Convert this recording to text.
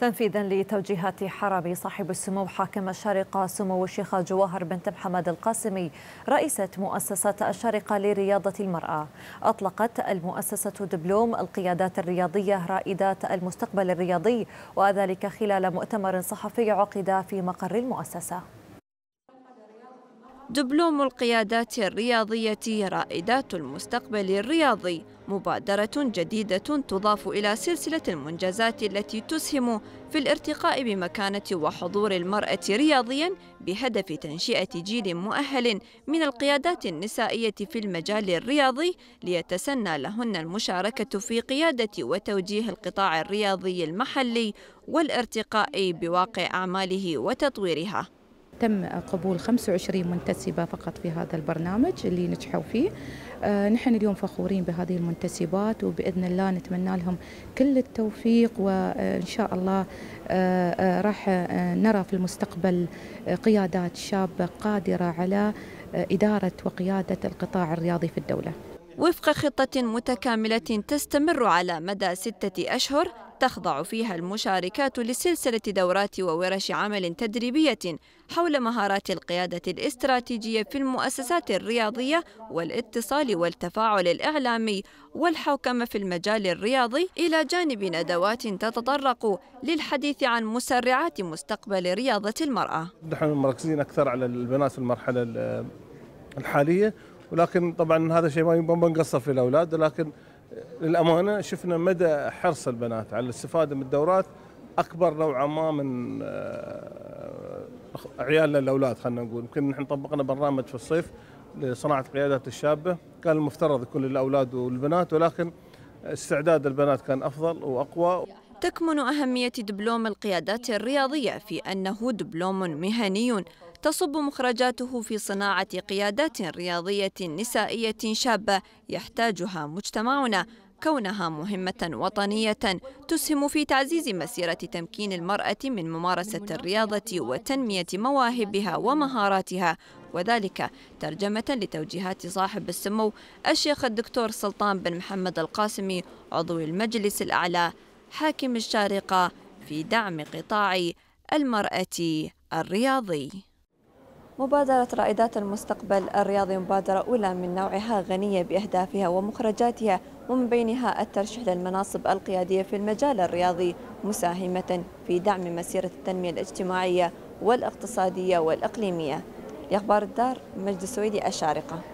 تنفيذا لتوجيهات حرمي صاحب السمو حاكم الشارقة سمو الشيخة جواهر بنت محمد القاسمي رئيسة مؤسسة الشارقة لرياضة المرأة أطلقت المؤسسة دبلوم القيادات الرياضية رائدات المستقبل الرياضي وذلك خلال مؤتمر صحفي عقد في مقر المؤسسة دبلوم القيادات الرياضية رائدات المستقبل الرياضي مبادرة جديدة تضاف إلى سلسلة المنجزات التي تسهم في الارتقاء بمكانة وحضور المرأة رياضيا بهدف تنشئة جيل مؤهل من القيادات النسائية في المجال الرياضي ليتسنى لهن المشاركة في قيادة وتوجيه القطاع الرياضي المحلي والارتقاء بواقع أعماله وتطويرها تم قبول 25 منتسبة فقط في هذا البرنامج اللي نجحوا فيه آه، نحن اليوم فخورين بهذه المنتسبات وبإذن الله نتمنى لهم كل التوفيق وإن شاء الله آه، آه، راح نرى في المستقبل قيادات شابة قادرة على إدارة وقيادة القطاع الرياضي في الدولة وفق خطة متكاملة تستمر على مدى ستة أشهر تخضع فيها المشاركات لسلسلة دورات وورش عمل تدريبية حول مهارات القيادة الاستراتيجية في المؤسسات الرياضية والاتصال والتفاعل الإعلامي والحوكمة في المجال الرياضي إلى جانب ندوات تتطرق للحديث عن مسرعات مستقبل رياضة المرأة نحن مركزين أكثر على البنات في المرحلة الحالية ولكن طبعا هذا شيء ما نقصر في الأولاد لكن للامانه شفنا مدى حرص البنات على الاستفاده من الدورات اكبر نوعا ما من آه، عيالنا الاولاد خلينا نقول يمكن نحن طبقنا برنامج في الصيف لصناعه القيادات الشابه كان المفترض يكون للاولاد والبنات ولكن استعداد البنات كان افضل واقوى تكمن اهميه دبلوم القيادات الرياضيه في انه دبلوم مهني تصب مخرجاته في صناعة قيادات رياضية نسائية شابة يحتاجها مجتمعنا كونها مهمة وطنية تسهم في تعزيز مسيرة تمكين المرأة من ممارسة الرياضة وتنمية مواهبها ومهاراتها وذلك ترجمة لتوجيهات صاحب السمو الشيخ الدكتور سلطان بن محمد القاسمي عضو المجلس الأعلى حاكم الشارقة في دعم قطاع المرأة الرياضي مبادرة رائدات المستقبل الرياضي مبادرة أولى من نوعها غنية بأهدافها ومخرجاتها ومن بينها الترشيح للمناصب القيادية في المجال الرياضي مساهمة في دعم مسيرة التنمية الاجتماعية والاقتصادية والإقليمية لأخبار الدار مجد سويدي الشارقة